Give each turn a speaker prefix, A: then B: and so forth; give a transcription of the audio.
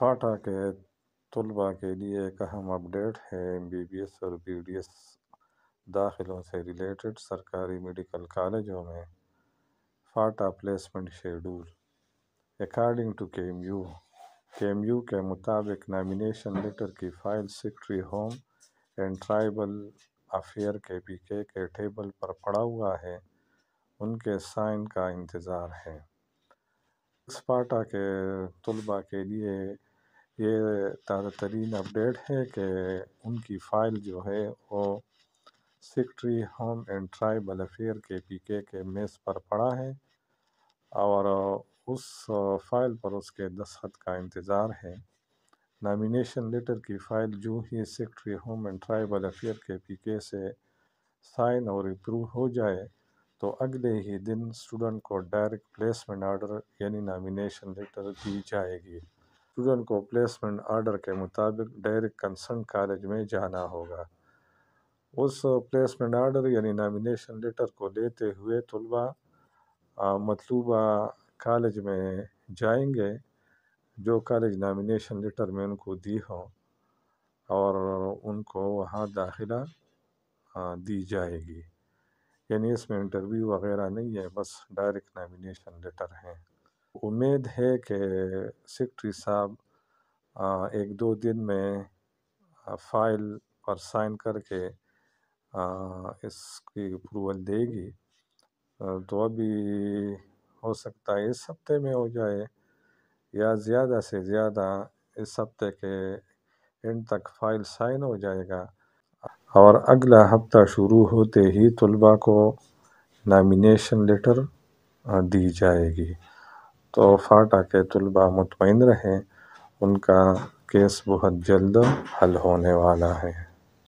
A: फाटा के तलबा के लिए एक अहम अपडेट है एम बी बी एस और बी डी एस दाखिलों से रिलेटेड सरकारी मेडिकल कॉलेजों में FATA placement schedule according to K M U K M U के मुताबिक नामिनेशन लेटर की file secretary home and tribal affair K P K के टेबल पर पड़ा हुआ है उनके साइन का इंतज़ार है स्पाटा के तलबा के लिए ये ताज़ा तरीन अपडेट है कि उनकी फ़ाइल जो है वो secretary home and tribal affair K P K के मेज़ पर पड़ा है और उस फाइल पर उसके दस्तखत का इंतज़ार है नामिनेशन लेटर की फ़ाइल जो ही secretary home and tribal affair K P K से साइन और अप्रूव हो जाए तो अगले ही दिन स्टूडेंट को डायरेक्ट प्लेसमेंट ऑर्डर यानी नामिनेशन लेटर दी जाएगी स्टूडेंट को प्लेसमेंट आर्डर के मुताबिक डायरेक्ट कंसर्न कॉलेज में जाना होगा उस प्लेसमेंट आर्डर यानी नामिनेशन लेटर को लेते हुए तलबा मतलूबा कॉलेज में जाएंगे जो कॉलेज नामिनेशन लेटर में उनको दी हो और उनको वहाँ दाखिला दी जाएगी यानी इसमें इंटरव्यू वगैरह नहीं है बस डायरेक्ट नामिनेशन लेटर हैं उम्मीद है कि सेक्रेटरी साहब एक दो दिन में फाइल पर साइन करके इसकी अप्रूवल देगी तो अभी हो सकता है इस हफ्ते में हो जाए या ज़्यादा से ज़्यादा इस हफ्ते के एंड तक फाइल साइन हो जाएगा और अगला हफ्ता शुरू होते ही तलबा को नामिनेशन लेटर दी जाएगी तो फाट तलबा मुतमिन रहें उनका केस बहुत जल्द हल होने वाला है